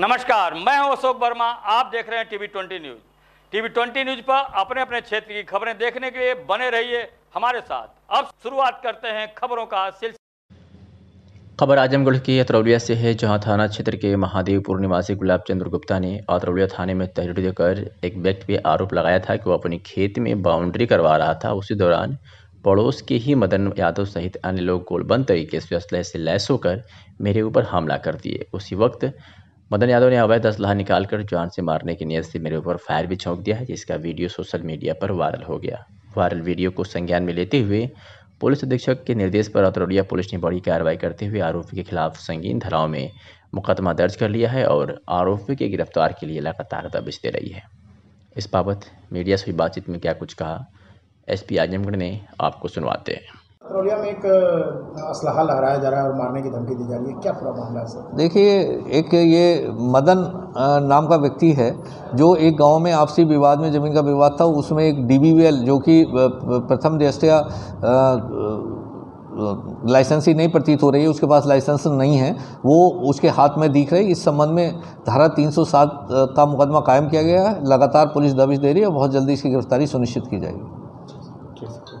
नमस्कार मैं हूं अशोक वर्मा आप देख रहे हैं TV twenty news TV twenty news पर अपने अपने क्षेत्र की खबरें देखने के लिए बने रहिए हमारे साथ अब शुरुआत करते हैं खबरों का सिलसिला खबर आजमगढ़ की अतरौलिया से है जहां थाना क्षेत्र के महादेवपुर निवासी गुलाब चंद्र गुप्ता ने अतरौलिया थाने में तहरीर देकर एक व्यक्ति पर आरोप लगाया था कि वो अपने खेत में बाउंड्री करवा रहा था उसी दौरान पड़ोस के ही मदन यादव सहित अन्य लोग गोलबंद तरीके से असलह से लैस होकर मेरे ऊपर हमला कर दिए उसी वक्त मदन यादव ने अवैध असलाह निकालकर जान से मारने की नीयत से मेरे ऊपर फायर भी छोंक दिया है जिसका वीडियो सोशल मीडिया पर वायरल हो गया वायरल वीडियो को संज्ञान में लेते हुए पुलिस अधीक्षक के निर्देश पर अतरौलिया पुलिस ने बड़ी कार्रवाई करते हुए आरोपी के खिलाफ संगीन धाराओं में मुकदमा दर्ज कर लिया है और आरोपी के गिरफ्तार के लिए लगातार दबिश दे रही है इस बाबत मीडिया से बातचीत में क्या कुछ कहा एसपी आजमगढ़ ने आपको सुनवाते हैं करौलिया में एक असलाहा लहराया जा रहा है और मारने की धमकी दी जा रही है क्या पूरा मामला है देखिए एक ये मदन नाम का व्यक्ति है जो एक गांव में आपसी विवाद में ज़मीन का विवाद था उसमें एक डी जो कि प्रथम दृष्टया लाइसेंस ही नहीं प्रतीत हो रही है उसके पास लाइसेंस नहीं है वो उसके हाथ में दिख रही इस संबंध में धारा 307 का मुकदमा कायम किया गया है लगातार पुलिस दबिश दे रही है बहुत जल्दी इसकी गिरफ्तारी सुनिश्चित की जाएगी